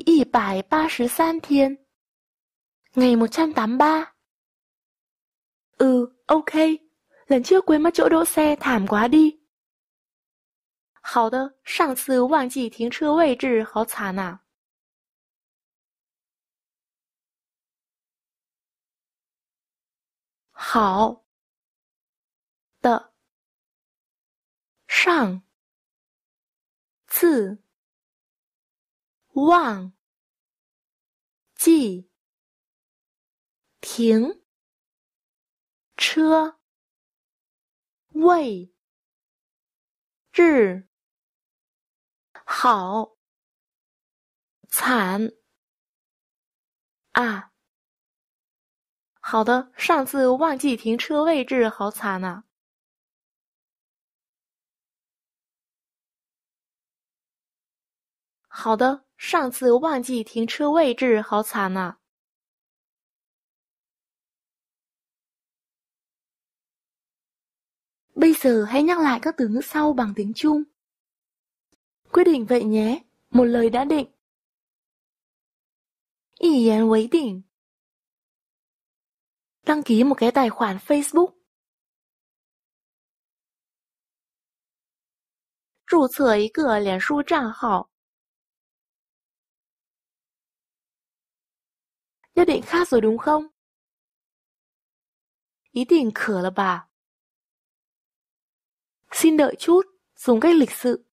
一百八十三天，ngày một trăm tám mươi ba。ừ，OK。lần trước quý mợ cho đỗ xe thảm quá đi。好的，上次忘记停车位置，好惨啊。好。的。上。次。忘记停车位置，好惨啊！好的，上次忘记停车位置，好惨啊。好的，上次忘记停车位置，好惨啊！Bây giờ hãy nhắc lại các từ ngữ sau bằng tiếng Trung. Quyết định vậy nhé, một lời đã định. định. Đăng ký một cái tài khoản Facebook. Rủ 册一个脸书账号。nhất định khác rồi đúng không? Ý định khở là bà. Xin đợi chút, dùng cách lịch sự.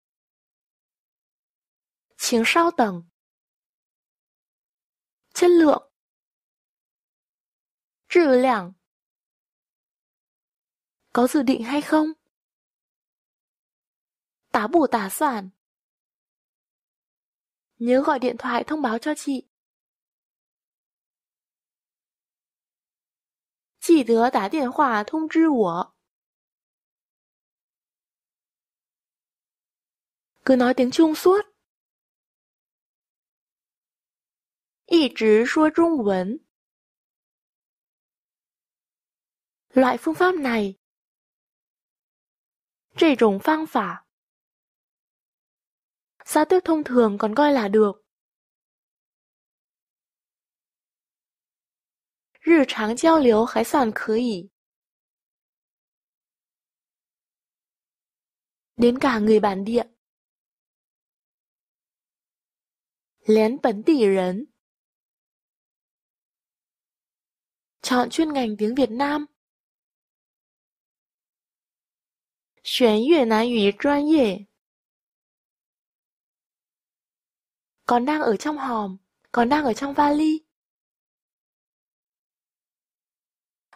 Chiếng sao tầng. Chất lượng. Trừ lượng Có dự định hay không? Tá bù tả sản. Nhớ gọi điện thoại thông báo cho chị. 记得打电话通知我。Cứ nói tiếng Trung suốt. 一直说中文。Loại phương pháp này. 这种方法。Giao tiếp thông thường còn coi là được. 日常交流还算可以。Đến cả người bản địa. Lén bẩn tỉ 人. Chọn chuyên ngành tiếng Việt Nam. 选越南语专业。Còn đang ở trong hòm, còn đang ở trong vali.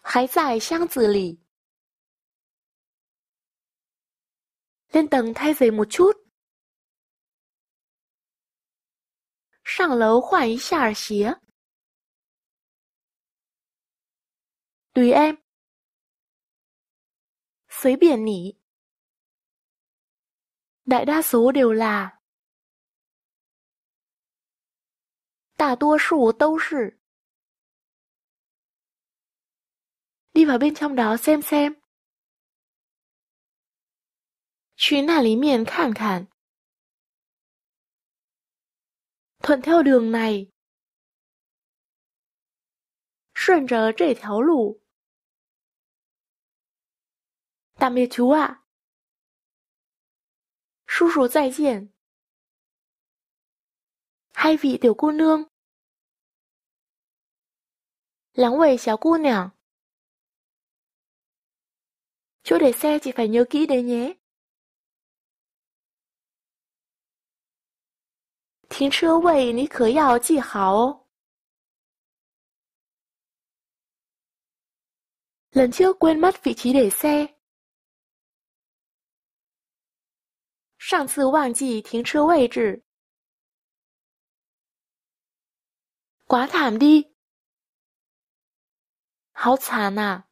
还在箱子里。Lên tầng thay giày một chút. 上楼换一下鞋。Tùy em. 随便你. Đại đa số đều là. đi vào bên trong đó xem xem lý miền thuận theo đường này. tạm biệt chú ạ. à hai vị tiểu cô nương. lắng 两位小姑娘。Chỗ để xe chị phải nhớ kỹ đấy nhé. 停车位你可要记好哦。Lần trước quên mất vị trí để xe. 上次忘记停车位置。Quá thảm đi. 好惨啊！